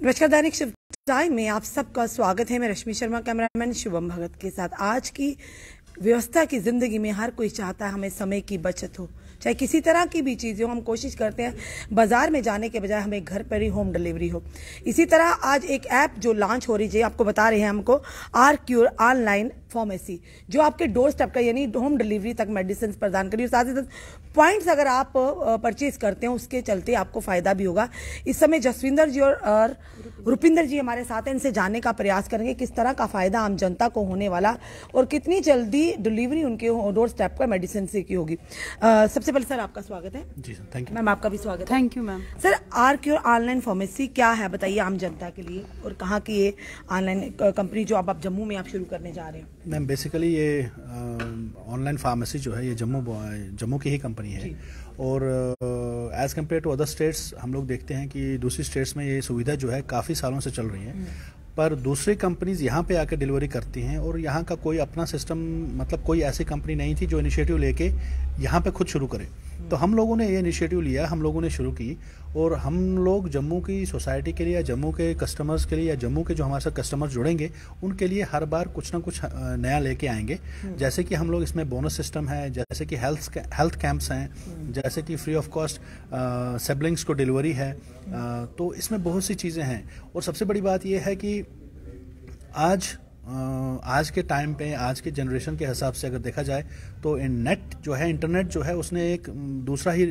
नमस्कार दैनिक शिव टाइम में आप सबका स्वागत है मैं रश्मि शर्मा कैमरामैन शुभम भगत के साथ आज की व्यवस्था की जिंदगी में हर कोई चाहता है हमें समय की बचत हो चाहे किसी तरह की भी चीज़ें हो हम कोशिश करते हैं बाज़ार में जाने के बजाय हमें घर पर ही होम डिलीवरी हो इसी तरह आज एक ऐप जो लॉन्च हो रही है आपको बता रहे हैं हमको आर क्यूर ऑनलाइन फार्मेसी जो आपके डोर स्टेप का यानी होम डिलीवरी तक मेडिसिन प्रदान करिए साथ ही साथ पॉइंट्स अगर आप परचेज करते हैं उसके चलते आपको फ़ायदा भी होगा इस समय जसविंदर जी और रुपिंदर जी हमारे साथ हैं इनसे जानने का प्रयास करेंगे किस तरह का फ़ायदा आम जनता को होने वाला और कितनी जल्दी डिलीवरी उनके डोर स्टेप का मेडिसिन की होगी सबसे सबसे पहले सर आपका स्वागत है जी सर थैंक यू मैम आपका भी स्वागत thank you ma'am sir R Cure online pharmacy क्या है बताइए आम जनता के लिए और कहाँ की ये ऑनलाइन कंपनी जो आप, आप जम्मू में आप शुरू करने जा रहे हैं मैम बेसिकली ये ऑनलाइन फार्मेसी जो है ये जम्मू जम्मू की ही कंपनी है और as compare to other states हम लोग देखते हैं कि दूसरी स्टेट्स में ये सुविधा जो है काफ़ी सालों से चल रही है हम्म। पर दूसरी कंपनीज़ यहाँ पे आकर डिलीवरी करती हैं और यहाँ का कोई अपना सिस्टम मतलब कोई ऐसी कंपनी नहीं थी जो इनिशिएटिव लेके यहाँ पे खुद शुरू करे हम्म। तो हम लोगों ने ये इनिशिएटिव लिया हम लोगों ने शुरू की और हम लोग जम्मू की सोसाइटी के लिए या जम्मू के कस्टमर्स के लिए या जम्मू के जो हमारे साथ कस्टमर्स जुड़ेंगे उनके लिए हर बार कुछ ना कुछ नया लेके आएंगे हम्म। जैसे कि हम लोग इसमें बोनस सिस्टम है जैसे कि हेल्थ हेल्थ कैंप्स हैं जैसे कि फ्री ऑफ कॉस्ट सेबलिंग्स को डिलीवरी है आ, हम्म। तो इसमें बहुत सी चीज़ें हैं और सबसे बड़ी बात यह है कि आज आज के टाइम पे आज के जनरेशन के हिसाब से अगर देखा जाए तो नेट जो है इंटरनेट जो है उसने एक दूसरा ही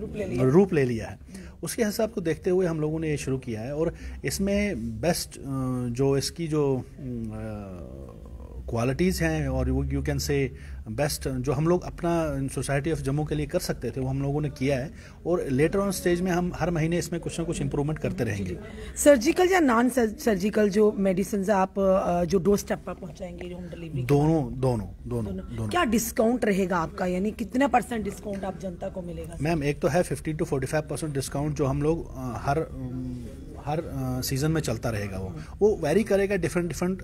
रूप ले लिया, रूप ले लिया है उसके हिसाब को देखते हुए हम लोगों ने ये शुरू किया है और इसमें बेस्ट जो इसकी जो क्वालिटीज़ हैं और वो यू कैन से बेस्ट जो हम लोग अपना सोसाइटी ऑफ जम्मू के लिए कर सकते थे वो हम लोगों ने किया है और लेटर ऑन स्टेज में हम हर महीने इसमें कुछ ना कुछ इम्प्रूवमेंट करते रहेंगे सर्जिकल या नॉन सर्जिकल जो मेडिसिन आप जो डोर स्टेप पर पहुंचाएंगे होम डिलीवरी दोनों दोनों दोनों दोनों क्या डिस्काउंट रहेगा आपका यानी कितना परसेंट डिस्काउंट आप जनता को मिलेगा मैम एक तो है fifty to forty five percent discount जो हम लोग हर हर सीज़न में चलता रहेगा वो वो वेरी करेगा डिफरेंट डिफरेंट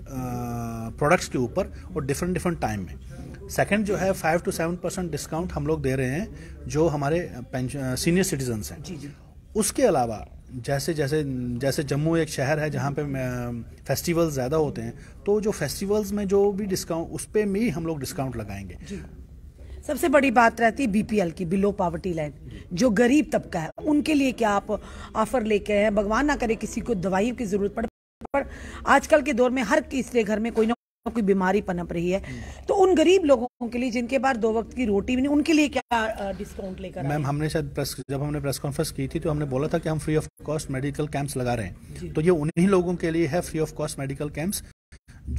प्रोडक्ट्स के ऊपर और डिफरेंट डिफरेंट टाइम में सेकंड जो है five to seven percent discount हम लोग दे रहे हैं जो हमारे सीनियर सिटीजन्स हैं उसके अलावा जैसे जैसे जैसे जम्मू एक शहर है जहाँ पे फेस्टिवल्स ज़्यादा होते हैं तो जो फेस्टिवल्स में जो भी डिस्काउंट उस पर भी हम लोग डिस्काउंट लगाएंगे सबसे बड़ी बात रहती है बीपीएल की बिलो पावर्टी लाइन जो गरीब तबका है उनके लिए क्या आप ऑफर लेके हैं भगवान ना करे किसी को दवाई की जरूरत पड़े पर आजकल के दौर में हर तीसरे घर में कोई ना कोई बीमारी पनप रही है तो उन गरीब लोगों के लिए जिनके पास दो वक्त की रोटी भी नहीं उनके लिए क्या डिस्काउंट लेकर मैम हमने शायद प्रेस जब हमने प्रेस कॉन्फ्रेंस की थी तो हमने बोला था कि हम free of cost medical camps लगा रहे हैं तो ये उन्हीं लोगों के लिए है free of cost medical camps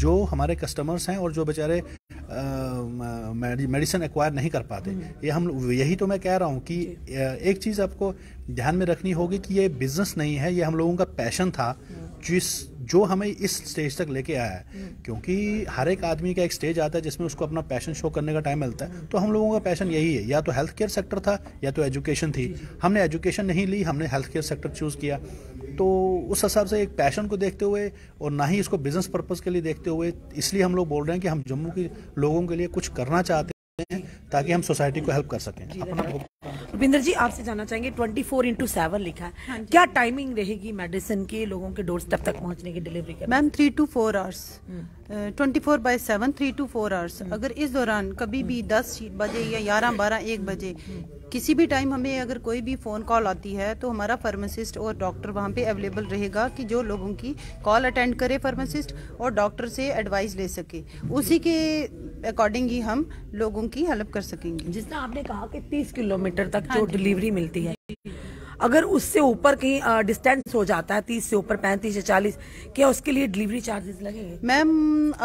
जो हमारे कस्टमर्स हैं और जो बेचारे मेडिसिन एक्वायर नहीं कर पाते हम्म। ये हम यही तो मैं कह रहा हूँ कि एक चीज़ आपको ध्यान में रखनी होगी कि ये बिजनेस नहीं है ये हम लोगों का पैशन था हम्म। जिस जो हमें इस स्टेज तक लेके आया है हम्म। क्योंकि हर एक आदमी का एक स्टेज आता है जिसमें उसको अपना पैशन शो करने का टाइम मिलता है तो हम लोगों का पैशन यही है या तो हेल्थ केयर सेक्टर था या तो एजुकेशन थी हमने एजुकेशन नहीं ली हमने हेल्थ केयर सेक्टर चूज़ किया तो उस हिसाब से एक पैशन को देखते हुए और ना ही इसको बिजनेस पर्पज के लिए देखते हुए इसलिए हम लोग बोल रहे हैं कि हम जम्मू के लोगों के लिए कुछ करना चाहते हैं ताकि हम सोसाइटी को हेल्प कर सकें रुपिंदर जी आपसे जानना चाहेंगे 24 फोर इंटू सेवन लिखा है हाँ क्या टाइमिंग रहेगी मेडिसिन की लोगों के डोर स्टेप तक पहुंचने की delivery ma'am three to four hours twenty four by seven three to four hours अगर इस दौरान कभी भी दस बजे या ग्यारह बारह एक बजे किसी भी टाइम हमें अगर कोई भी फ़ोन कॉल आती है तो हमारा फार्मासिस्ट और डॉक्टर वहाँ पे अवेलेबल रहेगा कि जो लोगों की कॉल अटेंड करे फार्मासिस्ट और डॉक्टर से एडवाइस ले सके उसी के अकॉर्डिंग ही हम लोगों की हेल्प कर सकेंगे जिसने आपने कहा कि तीस किलोमीटर तक जो डिलीवरी हाँ मिलती है अगर उससे ऊपर कहीं डिस्टेंस हो जाता है तीस से ऊपर पैंतीस या चालीस क्या उसके लिए डिलीवरी चार्जेस लगेंगे मैम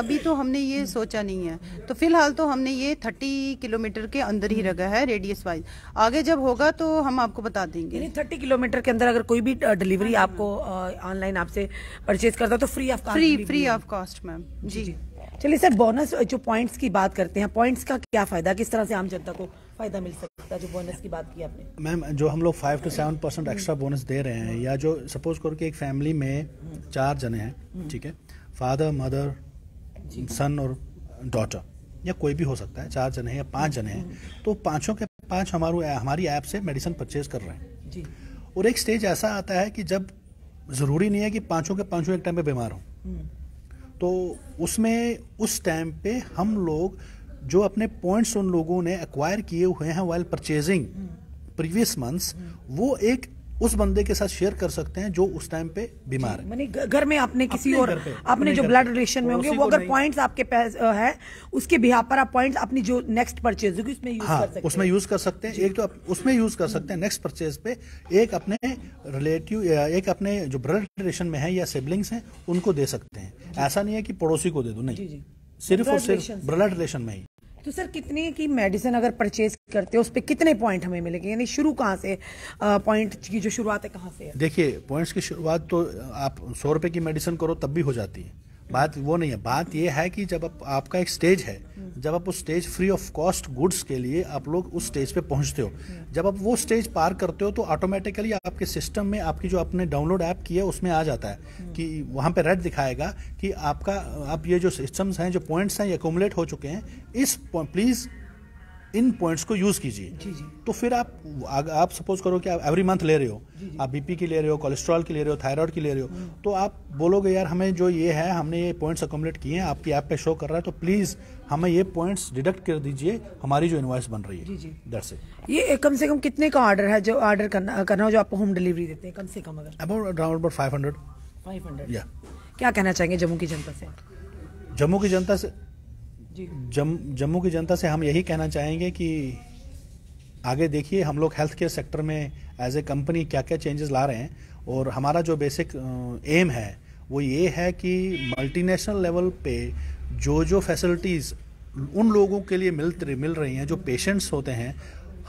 अभी तो हमने ये सोचा नहीं है तो फिलहाल तो हमने ये थर्टी किलोमीटर के अंदर ही हम्म। रखा है रेडियस वाइज आगे जब होगा तो हम आपको बता देंगे थर्टी किलोमीटर के अंदर अगर कोई भी डिलीवरी हाँ, हाँ, आपको ऑनलाइन हाँ। आपसे परचेज करता है तो free of free free of cost ma'am जी, जी। चलिए सर बोनस जो पॉइंट्स की बात करते हैं पॉइंट्स का क्या फायदा किस तरह से आम जनता को फायदा मिल सकता है जो बोनस की बात की आपने मैम जो हम लोग five to seven percent extra bonus दे रहे हैं या जो सपोज करो कि एक फैमिली में चार जने हैं ठीक है फादर मदर सन और डॉटर या कोई भी हो सकता है चार जने हैं या पांच जने हैं तो पांचों के पांच हमारे हमारी ऐप से मेडिसिन परचेज कर रहे हैं जी और एक स्टेज ऐसा आता है कि जब ज़रूरी नहीं है कि पांचों के पांचों एक टाइम पे बीमार हो हम्म। तो उसमें उस टाइम पे हम लोग जो अपने पॉइंट्स उन लोगों ने एक्वायर किए हुए हैं वाइल परचेजिंग प्रीवियस मंथ्स वो एक उस बंदे के साथ शेयर कर सकते हैं जो उस टाइम पे बीमार है घर में आपने किसी और आपने जो ब्लड रिलेशन में तो होंगे वो अगर पॉइंट्स आपके पास है उसके बिहार पर आप पॉइंट्स अपनी जो नेक्स्ट परचेज होगी उसमें यूज हाँ, कर सकते उसमें यूज कर सकते हैं एक तो उसमें यूज कर सकते हैं नेक्स्ट परचेज पे एक अपने रिलेटिव एक अपने जो ब्लड रिलेशन में है या सिबलिंग्स है उनको दे सकते हैं ऐसा नहीं है कि पड़ोसी को दे दो नहीं सिर्फ और सिर्फ ब्लड रिलेशन में ही तो सर कितने की मेडिसिन अगर परचेज करते हो उस पर कितने पॉइंट हमें मिलेंगे यानी शुरू कहाँ से पॉइंट की जो शुरुआत है कहाँ से देखिए पॉइंट्स की शुरुआत तो आप सौ रुपये की मेडिसिन करो तब भी हो जाती है बात वो नहीं है बात ये है कि जब आप, आपका एक स्टेज है जब आप उस stage free of cost goods के लिए आप लोग उस स्टेज पे पहुंचते हो जब आप वो स्टेज पार करते हो तो ऑटोमेटिकली आपके सिस्टम में आपकी जो आपने डाउनलोड ऐप की है उसमें आ जाता है कि वहाँ पे रेड दिखाएगा कि आपका आप ये जो सिस्टम्स हैं जो पॉइंट्स हैं ये अकोमलेट हो चुके हैं इस प्लीज़ इन पॉइंट्स को यूज़ कीजिए तो फिर आप आ, आप सपोज करो कि आप एवरी मंथ ले रहे हो जी जी। आप बीपी की ले रहे हो कोलेस्ट्रॉल की ले रहे हो थायराइड की ले रहे हो हम्म। तो आप बोलोगे यार हमें जो ये है हमने ये पॉइंट्स अकोमोडेट किए हैं आपकी ऐप पे शो कर रहा है तो प्लीज़ हमें ये पॉइंट्स डिडक्ट कर दीजिए हमारी जो इन्वाइस बन रही है दर से ये कम से कम कितने का ऑर्डर है जो ऑर्डर करना करना हो जो आपको होम डिलीवरी देते हैं कम से कम अगर about around about five hundred five hundred या क्या कहना चाहेंगे जम्मू की जनता से जम्मू की जनता से जम जम्मू की जनता से हम यही कहना चाहेंगे कि आगे देखिए हम लोग हेल्थ केयर सेक्टर में एज ए कंपनी क्या क्या चेंजेस ला रहे हैं और हमारा जो बेसिक एम है वो ये है कि मल्टीनेशनल लेवल पे जो जो फैसिलिटीज़ उन लोगों के लिए मिल मिल रही हैं जो पेशेंट्स होते हैं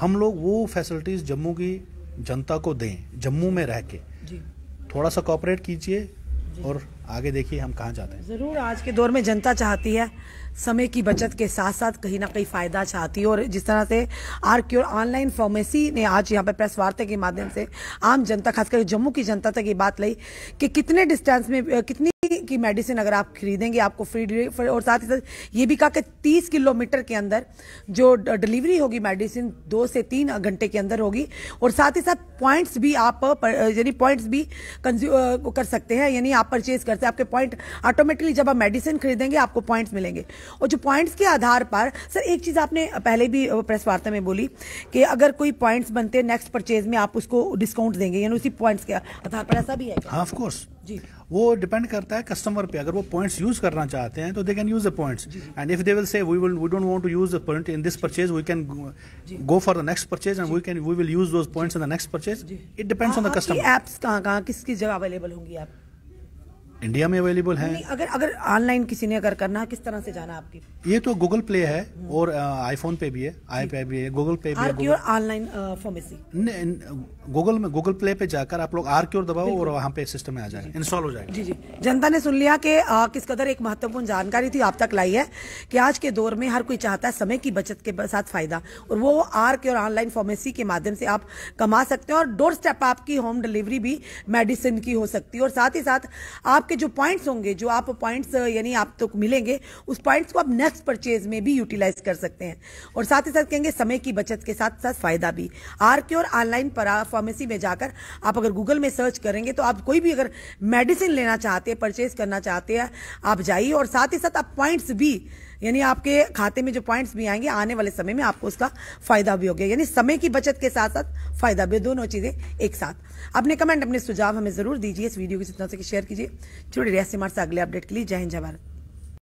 हम लोग वो फैसिलिटीज़ जम्मू की जनता को दें जम्मू में रह के थोड़ा सा कॉपरेट कीजिए और आगे देखिए हम कहाँ जाते हैं ज़रूर आज के दौर में जनता चाहती है समय की बचत के साथ साथ कहीं ना कहीं फ़ायदा चाहती है और जिस तरह से आर क्योर ऑनलाइन फार्मेसी ने आज यहाँ पर प्रेस वार्ता के माध्यम से आम जनता खासकर जम्मू की जनता तक ये बात ली कि कितने डिस्टेंस में कितनी की मेडिसिन अगर आप खरीदेंगे आपको फ्री डिलीवरी और साथ ही साथ ये भी कहा कि तीस किलोमीटर के अंदर जो डिलीवरी होगी मेडिसिन दो से तीन घंटे के अंदर होगी और साथ ही साथ पॉइंट्स भी आप यानी पॉइंट्स भी कर सकते हैं यानी आप परचेज करते हैं आपके पॉइंट ऑटोमेटिकली जब आप मेडिसिन खरीदेंगे आपको पॉइंट्स मिलेंगे और जो पॉइंट्स के आधार पर सर एक चीज़ आपने पहले भी प्रेस वार्ता में बोली कि अगर कोई पॉइंट्स बनते हैं नेक्स्ट परचेज में आप उसको डिस्काउंट देंगे यानी उसी पॉइंट्स के आधार पर ऐसा भी है ऑफ कोर्स हाँ, जी वो डिपेंड करता है कस्टमर पे अगर वो पॉइंट्स यूज करना चाहते हैं तो they can use the points and if they will say we will we don't want to use the point in this purchase we can go for the next purchase and we can we will use those points in the next purchase it depends on the customer apps कहां-कहां किस किस जगह available होंगी आप India में available है अगर अगर ऑनलाइन किसी ने अगर करना किस तरह से जाना आपकी ये तो गूगल प्ले है हम्म। और आईफोन पे भी है आई पे भी है गूगल पे भी है ऑनलाइन फार्मेसी गूगल में गूगल प्ले पे जाकर आप लोग आर क्योर दबाओ और वहाँ पे सिस्टम में आ जाए इंस्टॉल हो जाएगा जी जी जनता ने सुन लिया कि किस कदर एक महत्वपूर्ण जानकारी थी आप तक लाई है कि आज के दौर में हर कोई चाहता है समय की बचत के साथ फायदा और वो आर क्योर ऑनलाइन फार्मेसी के माध्यम से आप कमा सकते हैं और डोर स्टेप आपकी होम डिलीवरी भी मेडिसिन की हो सकती है और साथ ही साथ आप आपके जो पॉइंट्स होंगे जो आप पॉइंट्स यानी आप तो मिलेंगे उस पॉइंट्स को आप नेक्स्ट परचेज में भी यूटिलाइज कर सकते हैं और साथ ही साथ कहेंगे समय की बचत के साथ साथ फायदा भी आर के और ऑनलाइन फार्मेसी uh, में जाकर आप अगर गूगल में सर्च करेंगे तो आप कोई भी अगर मेडिसिन लेना चाहते हैं परचेज करना चाहते हैं आप जाइए और साथ ही साथ आप पॉइंट्स भी यानी आपके खाते में जो पॉइंट्स भी आएंगे आने वाले समय में आपको उसका फायदा भी हो गया यानी समय की बचत के साथ साथ फायदा भी दोनों चीजें एक साथ अपने कमेंट अपने सुझाव हमें जरूर दीजिए इस वीडियो को जितना सके शेयर कीजिए जुड़े रहिए हमारे अगले अपडेट के लिए जय हिंद जय भारत